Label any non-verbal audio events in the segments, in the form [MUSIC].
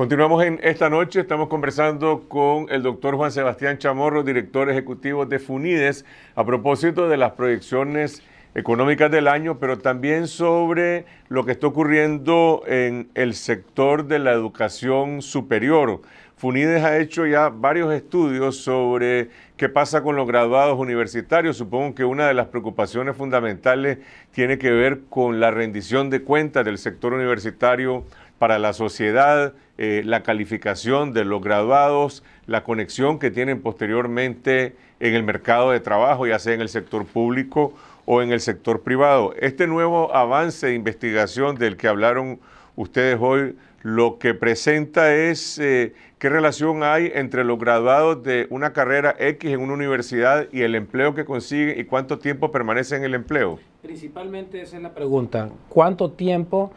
Continuamos en esta noche, estamos conversando con el doctor Juan Sebastián Chamorro, director ejecutivo de FUNIDES, a propósito de las proyecciones económicas del año, pero también sobre lo que está ocurriendo en el sector de la educación superior. FUNIDES ha hecho ya varios estudios sobre qué pasa con los graduados universitarios. Supongo que una de las preocupaciones fundamentales tiene que ver con la rendición de cuentas del sector universitario para la sociedad, eh, la calificación de los graduados, la conexión que tienen posteriormente en el mercado de trabajo, ya sea en el sector público o en el sector privado. Este nuevo avance de investigación del que hablaron ustedes hoy, lo que presenta es eh, qué relación hay entre los graduados de una carrera X en una universidad y el empleo que consiguen y cuánto tiempo permanecen en el empleo. Principalmente esa es la pregunta, ¿cuánto tiempo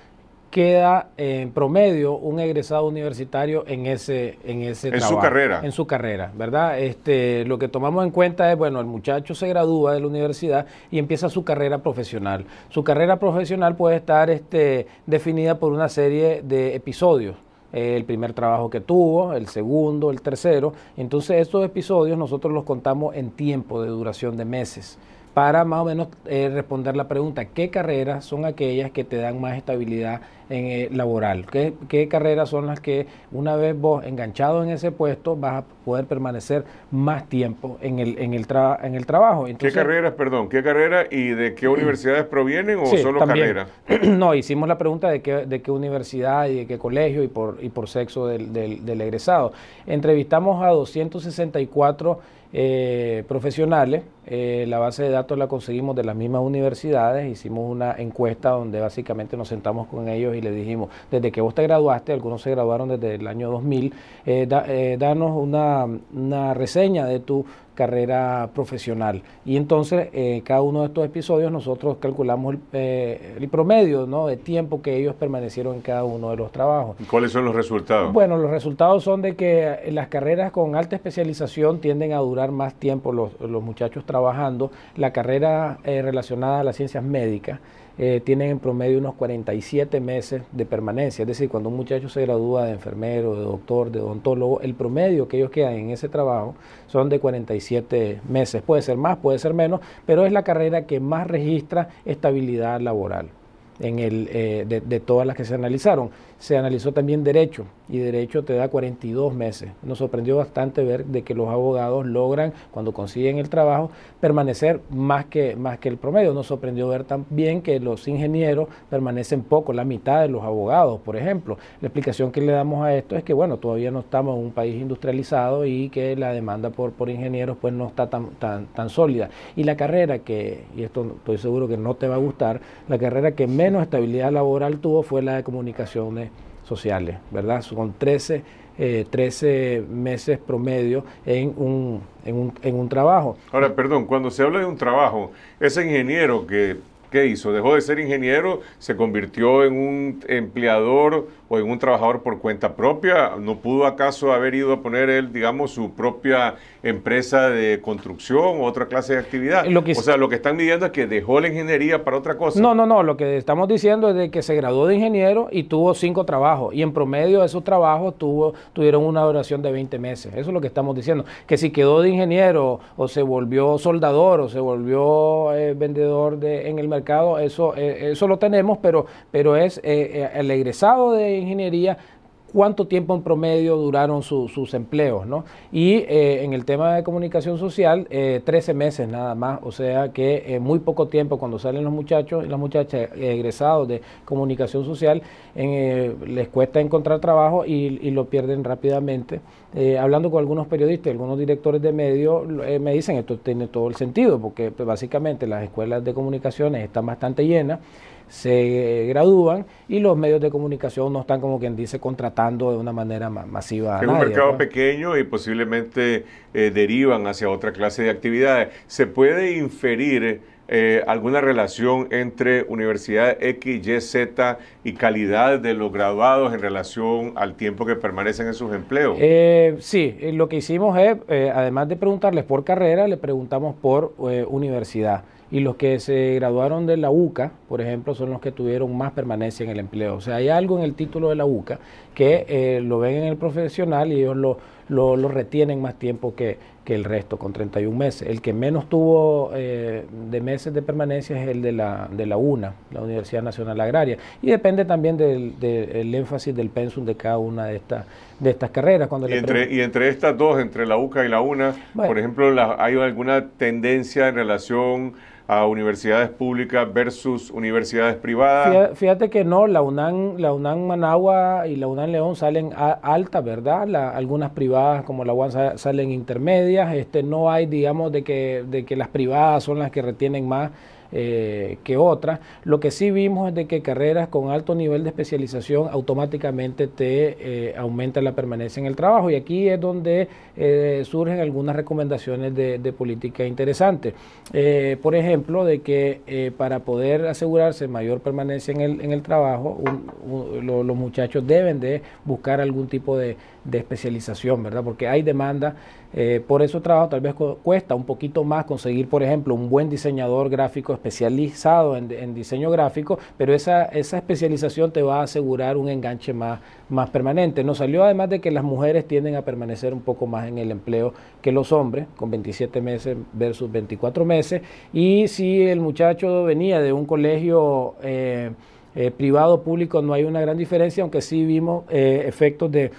queda en promedio un egresado universitario en ese en ese en su carrera en su carrera verdad este lo que tomamos en cuenta es bueno el muchacho se gradúa de la universidad y empieza su carrera profesional su carrera profesional puede estar este definida por una serie de episodios eh, el primer trabajo que tuvo, el segundo, el tercero. Entonces estos episodios nosotros los contamos en tiempo de duración de meses para más o menos eh, responder la pregunta, ¿qué carreras son aquellas que te dan más estabilidad en, el eh, laboral? ¿Qué, carreras son las que una vez vos enganchado en ese puesto vas a poder permanecer más tiempo en el, en el, en el trabajo? ¿Qué carreras, perdón, qué carreras y de qué universidades provienen o solo carreras? [CLEARS THROAT] No, hicimos la pregunta de qué, universidad y de qué colegio y por, y por sexo del, egresado. Entrevistamos a 264 eh, profesionales. Eh, la base de datos la conseguimos de las mismas universidades, hicimos una encuesta donde básicamente nos sentamos con ellos y les dijimos, desde que vos te graduaste, algunos se graduaron desde el año 2000, eh, eh, danos una, una, reseña de tu carrera profesional. Y entonces, eh, cada uno de estos episodios nosotros calculamos eh, el, promedio ¿no? de tiempo que ellos permanecieron en cada uno de los trabajos. cuáles son los resultados? Bueno, los resultados son de que las carreras con alta especialización tienden a durar más tiempo los, muchachos trabajando. La carrera eh, relacionada a las ciencias médicas eh, tienen en promedio unos 47 meses de permanencia. Es decir, cuando un muchacho se gradúa de enfermero, de doctor, de odontólogo, el promedio que ellos quedan en ese trabajo son de 47 meses. Puede ser más, puede ser menos, pero es la carrera que más registra estabilidad laboral en el, eh, de, todas las que se analizaron. Se analizó también derecho y derecho te da 42 meses. Nos sorprendió bastante ver de que los abogados logran, cuando consiguen el trabajo, permanecer más que, más que el promedio. Nos sorprendió ver también que los ingenieros permanecen poco, la mitad de los abogados, por ejemplo. La explicación que le damos a esto es que, bueno, todavía no estamos en un país industrializado y que la demanda por, ingenieros pues no está tan, tan, tan sólida. Y la carrera que, y esto estoy seguro que no te va a gustar, la carrera que menos menos estabilidad laboral tuvo fue la de comunicaciones sociales, ¿verdad? Son 13, 13 eh, meses promedio en un, en un, en un trabajo. Ahora, perdón, cuando se habla de un trabajo, ese ingeniero que ¿qué hizo? Dejó de ser ingeniero, se convirtió en un empleador o en un trabajador por cuenta propia. ¿No pudo acaso haber ido a poner él, digamos, su propia empresa de construcción o otra clase de actividad? o sea, lo que están midiendo es que dejó la ingeniería para otra cosa. No, no, no. Lo que estamos diciendo es de que se graduó de ingeniero y tuvo cinco trabajos. Y en promedio de esos trabajos tuvieron una duración de 20 meses. Eso es lo que estamos diciendo. Que si quedó de ingeniero o se volvió soldador o se volvió eh, vendedor en el mercado, eso, eh, eso lo tenemos, pero, pero es eh, eh, el egresado de ingeniería cuánto tiempo en promedio duraron sus empleos, ¿no? Y eh, en el tema de comunicación social, eh, 13 meses nada más, o sea que eh, muy poco tiempo cuando salen los muchachos y las muchachas egresados de comunicación social, eh, les cuesta encontrar trabajo y, lo pierden rápidamente. hablando con algunos periodistas, algunos directores de medios, me dicen esto tiene todo el sentido, porque pues, básicamente las escuelas de comunicaciones están bastante llenas se eh, gradúan y los medios de comunicación no están, como quien dice, contratando de una manera masiva. Es un mercado pues. pequeño y posiblemente eh, derivan hacia otra clase de actividades. Se puede inferir eh, alguna relación entre Universidad X, y Z y calidad de los graduados en relación al tiempo que permanecen en sus empleos? Eh, sí, eh, lo que hicimos es, eh, además de preguntarles por carrera, le preguntamos por universidad. Y los que se graduaron de la UCA, por ejemplo, son los que tuvieron más permanencia en el empleo. O sea, hay algo en el título de la UCA que lo ven en el profesional y ellos lo, lo, retienen más tiempo que, que, el resto, con 31 meses. El que menos tuvo eh, de meses de permanencia es el de la, de la UNA, la Universidad Nacional Agraria, y depende también del, del énfasis del pensum de cada una de estas de estas carreras. Cuando y, entre, y entre estas dos, entre la UCA y la UNA, por ejemplo, ¿hay alguna tendencia en relación a universidades públicas versus universidades privadas? Fíjate que no, la UNAM, la UNAM Managua y la UNAM León salen altas, ¿verdad? La, algunas privadas como la UAN salen intermedias, este, no hay, digamos, de que, de que las privadas son las que retienen más eh, que otras. Lo que sí vimos es de que carreras con alto nivel de especialización automáticamente te eh, aumenta la permanencia en el trabajo y aquí es donde eh, surgen algunas recomendaciones de, política interesantes. Eh, por ejemplo, de que para poder asegurarse mayor permanencia en el, trabajo, los muchachos deben de buscar algún tipo de de especialización, ¿verdad? Porque hay demanda eh, por eso trabajo tal vez cuesta un poquito más conseguir, por ejemplo, un buen diseñador gráfico especializado en, diseño gráfico, pero esa, esa, especialización te va a asegurar un enganche más, más permanente. Nos salió además de que las mujeres tienden a permanecer un poco más en el empleo que los hombres, con 27 meses versus 24 meses, y si el muchacho venía de un colegio... Eh, eh, privado, público, no hay una gran diferencia, aunque sí vimos eh, efectos [CLEARS THROAT] de,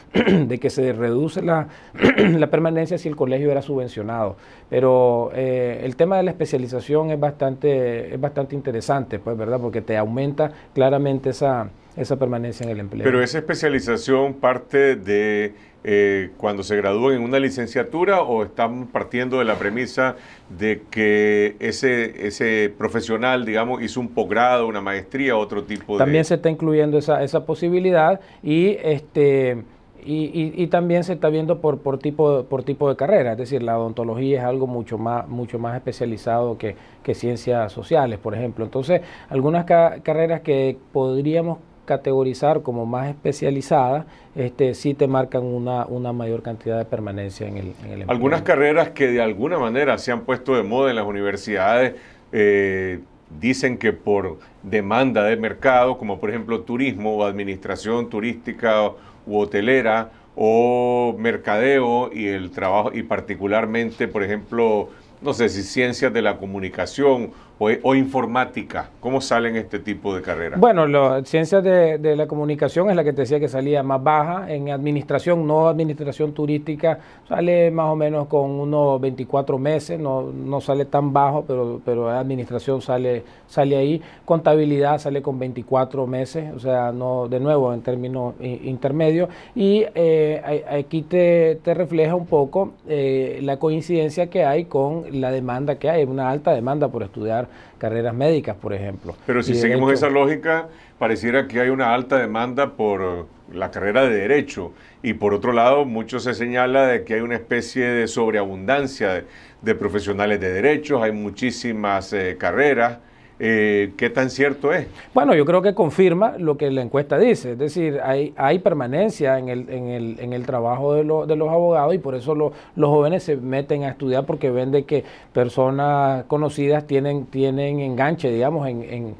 que se reduce la, [CLEARS THROAT] la, permanencia si el colegio era subvencionado. Pero eh, el tema de la especialización es bastante, es bastante interesante, pues, ¿verdad? Porque te aumenta claramente esa esa permanencia en el empleo. Pero esa especialización parte de eh, cuando se gradúan en una licenciatura o estamos partiendo de la premisa de que ese, ese profesional, digamos, hizo un posgrado, una maestría, otro tipo de... También se está incluyendo esa, esa posibilidad y este... Y, y, también se está viendo por, por, tipo, por tipo de carrera, es decir, la odontología es algo mucho más, mucho más especializado que, ciencias sociales, por ejemplo. Entonces, algunas carreras que podríamos categorizar como más especializada, este, sí te marcan una, una mayor cantidad de permanencia en el, en Algunas carreras que de alguna manera se han puesto de moda en las universidades, eh, dicen que por demanda de mercado, como por ejemplo turismo o administración turística u hotelera, o mercadeo y el trabajo, y particularmente, por ejemplo, no sé si ciencias de la comunicación o, informática? ¿Cómo salen este tipo de carreras? Bueno, las ciencias de, la comunicación es la que te decía que salía más baja. En administración, no administración turística, sale más o menos con unos 24 meses, no, sale tan bajo, pero, pero administración sale, sale ahí. Contabilidad sale con 24 meses, o sea, no de nuevo en términos intermedios. Y eh, aquí te, refleja un poco eh, la coincidencia que hay con la demanda que hay, una alta demanda por estudiar carreras médicas, por ejemplo. Pero si seguimos esa lógica, pareciera que hay una alta demanda por eh, la carrera de derecho y por otro lado mucho se señala de que hay una especie de sobreabundancia de, profesionales de derechos, hay muchísimas eh, carreras. Eh, ¿Qué tan cierto es? Bueno, yo creo que confirma lo que la encuesta dice, es decir, hay, hay permanencia en el, trabajo de, los abogados y por eso los jóvenes se meten a estudiar porque ven de que personas conocidas tienen, tienen enganche, digamos, en,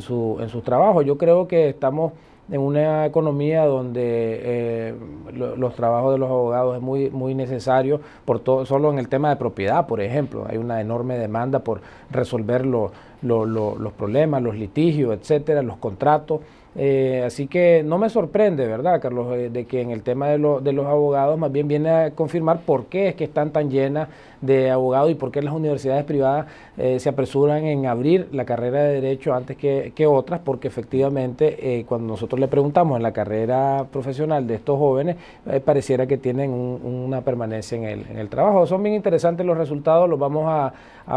su, en sus trabajos. Yo creo que estamos en una economía donde eh, los trabajos de los abogados es muy, muy necesario, por todo, solo en el tema de propiedad, por ejemplo, hay una enorme demanda por resolver los problemas, los litigios, etcétera, los contratos. Eh, así que no me sorprende, ¿verdad, Carlos? Eh, de que en el tema de, los abogados más bien viene a confirmar por qué es que están tan llenas de abogados y por qué las universidades privadas eh, se apresuran en abrir la carrera de derecho antes que, otras, porque efectivamente cuando nosotros le preguntamos en la carrera profesional de estos jóvenes, pareciera que tienen una permanencia en el, trabajo. Son bien interesantes los resultados, los vamos a,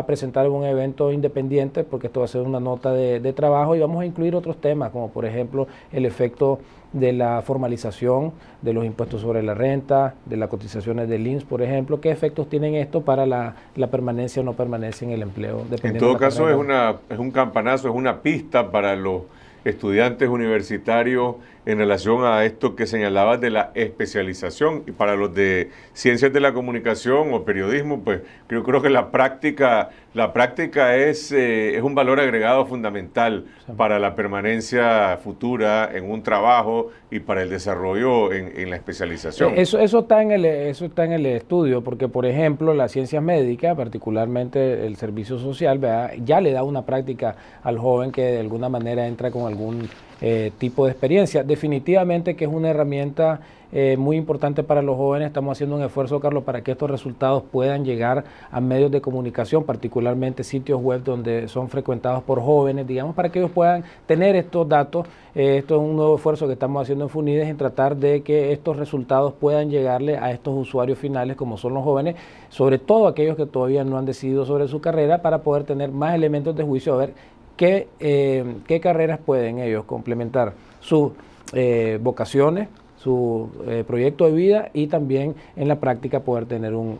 presentar en un evento independiente, porque esto va a ser una nota de trabajo y vamos a incluir otros temas, como por ejemplo, ejemplo, el efecto de la formalización de los impuestos sobre la renta, de las cotizaciones del INS, por ejemplo, qué efectos tienen esto para la, permanencia o no permanencia en el empleo. En todo caso, es, una, es un campanazo, es una pista para los estudiantes universitarios en relación a esto que señalabas de la especialización. Y para los de ciencias de la comunicación o periodismo, pues yo creo que la práctica, la práctica es, eh, es un valor agregado fundamental para la permanencia futura en un trabajo y para el desarrollo en, la especialización. Eh, eso, eso, está en el, eso está en el estudio, porque por ejemplo la ciencia médica, particularmente el servicio social, ya le da una práctica al joven que de alguna manera entra con algún eh, tipo de experiencia definitivamente que es una herramienta eh, muy importante para los jóvenes. Estamos haciendo un esfuerzo, Carlos, para que estos resultados puedan llegar a medios de comunicación, particularmente sitios web donde son frecuentados por jóvenes, digamos, para que ellos puedan tener estos datos. Eh, esto es un nuevo esfuerzo que estamos haciendo en Funides en tratar de que estos resultados puedan llegarle a estos usuarios finales, como son los jóvenes, sobre todo aquellos que todavía no han decidido sobre su carrera, para poder tener más elementos de juicio, a ver qué, eh, qué carreras pueden ellos complementar su eh, vocaciones, su eh, proyecto de vida y también en la práctica poder tener un...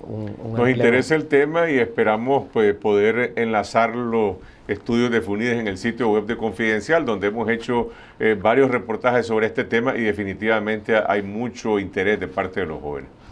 Nos interesa el tema y esperamos pues, poder enlazar los estudios de FUNIDES en el sitio web de Confidencial, donde hemos hecho eh, varios reportajes sobre este tema y definitivamente hay mucho interés de parte de los jóvenes.